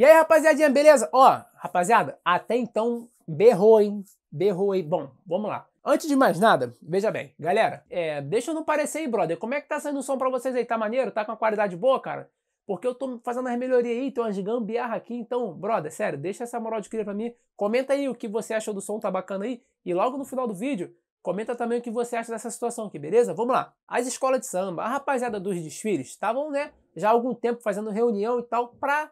E aí, rapaziadinha, beleza? Ó, rapaziada, até então berrou, hein? Berrou, hein? Bom, vamos lá. Antes de mais nada, veja bem, galera, é, deixa eu não parecer aí, brother. Como é que tá saindo o som pra vocês aí? Tá maneiro? Tá com a qualidade boa, cara? Porque eu tô fazendo as melhorias aí, tem umas gambiarra aqui, então, brother, sério, deixa essa moral de cria pra mim. Comenta aí o que você achou do som, tá bacana aí? E logo no final do vídeo, comenta também o que você acha dessa situação aqui, beleza? Vamos lá. As escolas de samba, a rapaziada dos desfiles, estavam, né, já há algum tempo fazendo reunião e tal pra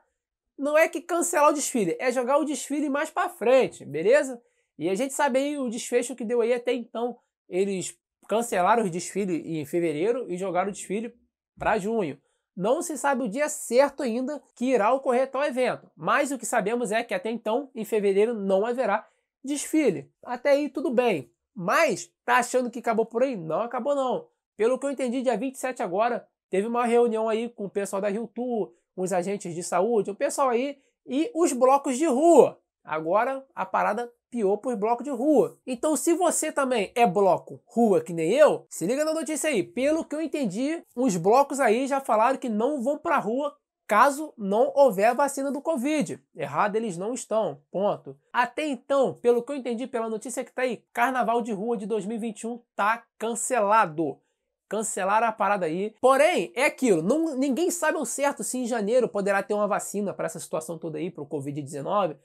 não é que cancelar o desfile, é jogar o desfile mais para frente, beleza? E a gente sabe aí o desfecho que deu aí até então. Eles cancelaram o desfile em fevereiro e jogaram o desfile para junho. Não se sabe o dia certo ainda que irá ocorrer tal evento, mas o que sabemos é que até então, em fevereiro, não haverá desfile. Até aí tudo bem, mas tá achando que acabou por aí? Não acabou não. Pelo que eu entendi, dia 27 agora, teve uma reunião aí com o pessoal da Rio Tour, os agentes de saúde, o pessoal aí e os blocos de rua. Agora a parada pior para os blocos de rua. Então, se você também é bloco rua que nem eu, se liga na notícia aí. Pelo que eu entendi, os blocos aí já falaram que não vão para a rua caso não houver vacina do Covid. Errado eles não estão, ponto. Até então, pelo que eu entendi pela notícia que está aí, Carnaval de Rua de 2021 está cancelado cancelaram a parada aí. Porém, é aquilo, não, ninguém sabe ao certo se em janeiro poderá ter uma vacina para essa situação toda aí, para o Covid-19.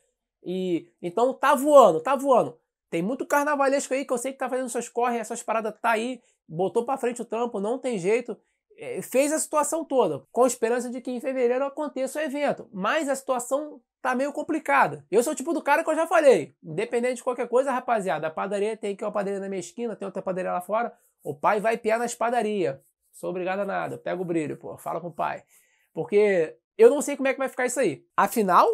E então tá voando, tá voando. Tem muito carnavalesco aí que eu sei que tá fazendo suas corre, essas paradas tá aí, botou para frente o trampo, não tem jeito. É, fez a situação toda, com a esperança de que em fevereiro aconteça o evento. Mas a situação tá meio complicada. Eu sou o tipo do cara que eu já falei. Independente de qualquer coisa, rapaziada, a padaria tem que uma padaria na minha esquina, tem outra padaria lá fora. O pai vai piar na espadaria. Sou obrigado a nada. Pega o brilho, pô. Fala com o pai. Porque eu não sei como é que vai ficar isso aí. Afinal,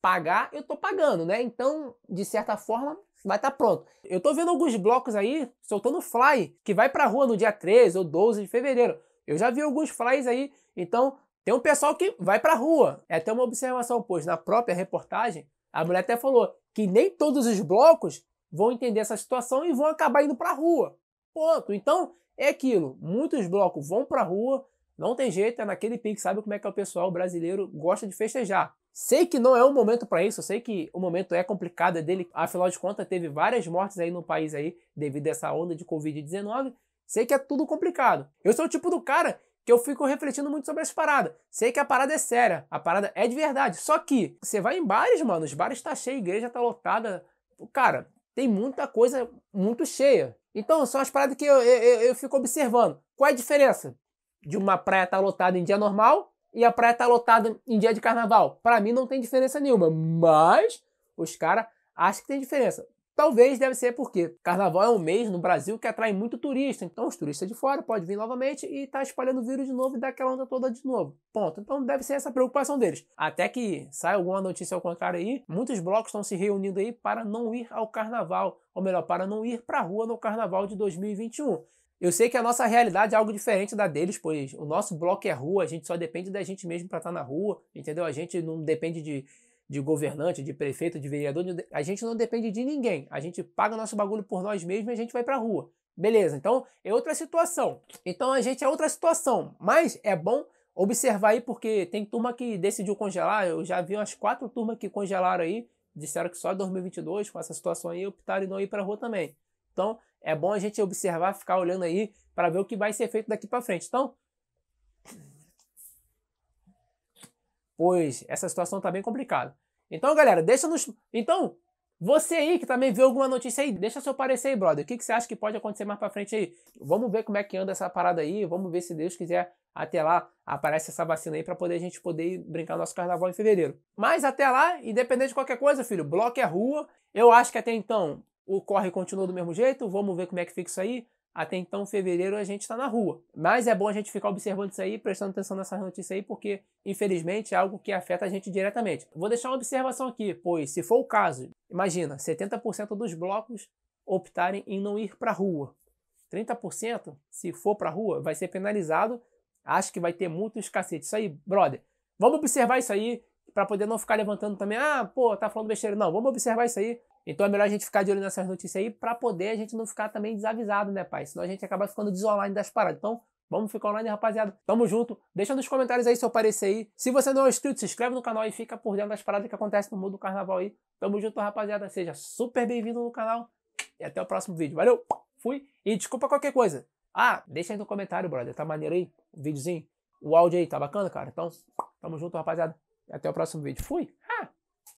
pagar, eu tô pagando, né? Então, de certa forma, vai estar tá pronto. Eu tô vendo alguns blocos aí soltando fly que vai pra rua no dia 13 ou 12 de fevereiro. Eu já vi alguns flies aí, então tem um pessoal que vai pra rua. É até uma observação, pois na própria reportagem, a mulher até falou que nem todos os blocos vão entender essa situação e vão acabar indo pra rua. Ponto. Então, é aquilo. Muitos blocos vão para a rua, não tem jeito, é naquele pique, sabe como é que é o pessoal brasileiro gosta de festejar. Sei que não é o um momento para isso, sei que o momento é complicado, é dele, afinal de contas teve várias mortes aí no país aí devido a essa onda de Covid-19. Sei que é tudo complicado. Eu sou o tipo do cara que eu fico refletindo muito sobre essa parada. Sei que a parada é séria, a parada é de verdade. Só que você vai em bares, mano, os bares tá cheio, a igreja tá lotada. Cara, tem muita coisa muito cheia. Então, são as paradas que eu, eu, eu fico observando. Qual é a diferença de uma praia estar tá lotada em dia normal e a praia estar tá lotada em dia de carnaval? Para mim não tem diferença nenhuma, mas os caras acham que tem diferença. Talvez deve ser porque carnaval é um mês no Brasil que atrai muito turista, então os turistas de fora podem vir novamente e tá espalhando o vírus de novo e dar aquela onda toda de novo. Ponto. Então deve ser essa preocupação deles. Até que sai alguma notícia ao contrário aí, muitos blocos estão se reunindo aí para não ir ao carnaval, ou melhor, para não ir para a rua no carnaval de 2021. Eu sei que a nossa realidade é algo diferente da deles, pois o nosso bloco é rua, a gente só depende da gente mesmo para estar tá na rua, entendeu? A gente não depende de de governante, de prefeito, de vereador, a gente não depende de ninguém. A gente paga nosso bagulho por nós mesmos e a gente vai pra rua. Beleza, então é outra situação. Então a gente é outra situação, mas é bom observar aí porque tem turma que decidiu congelar, eu já vi umas quatro turmas que congelaram aí, disseram que só 2022 com essa situação aí optaram em não ir para rua também. Então, é bom a gente observar, ficar olhando aí para ver o que vai ser feito daqui para frente. Então, pois essa situação está bem complicada. Então, galera, deixa nos. Então, você aí que também viu alguma notícia aí, deixa seu parecer aí, brother. O que, que você acha que pode acontecer mais pra frente aí? Vamos ver como é que anda essa parada aí. Vamos ver se Deus quiser, até lá aparece essa vacina aí para poder a gente poder brincar nosso carnaval em fevereiro. Mas até lá, independente de qualquer coisa, filho, bloco é rua. Eu acho que até então o corre continua do mesmo jeito. Vamos ver como é que fica isso aí. Até então, fevereiro, a gente está na rua. Mas é bom a gente ficar observando isso aí, prestando atenção nessas notícias aí, porque, infelizmente, é algo que afeta a gente diretamente. Vou deixar uma observação aqui, pois, se for o caso, imagina, 70% dos blocos optarem em não ir para a rua. 30%, se for para a rua, vai ser penalizado. Acho que vai ter muito escassez Isso aí, brother. Vamos observar isso aí, para poder não ficar levantando também, ah, pô, tá falando besteira. Não, vamos observar isso aí, então é melhor a gente ficar de olho nessas notícias aí para poder a gente não ficar também desavisado, né, pai? Senão a gente acaba ficando desonline das paradas. Então, vamos ficar online, rapaziada. Tamo junto. Deixa nos comentários aí seu parecer aí. Se você não é inscrito, se inscreve no canal e fica por dentro das paradas que acontecem no mundo do carnaval aí. Tamo junto, rapaziada. Seja super bem-vindo no canal e até o próximo vídeo. Valeu, fui e desculpa qualquer coisa. Ah, deixa aí no comentário, brother. Tá maneiro aí? O videozinho, o áudio aí, tá bacana, cara? Então, tamo junto, rapaziada. E até o próximo vídeo. Fui! Ah.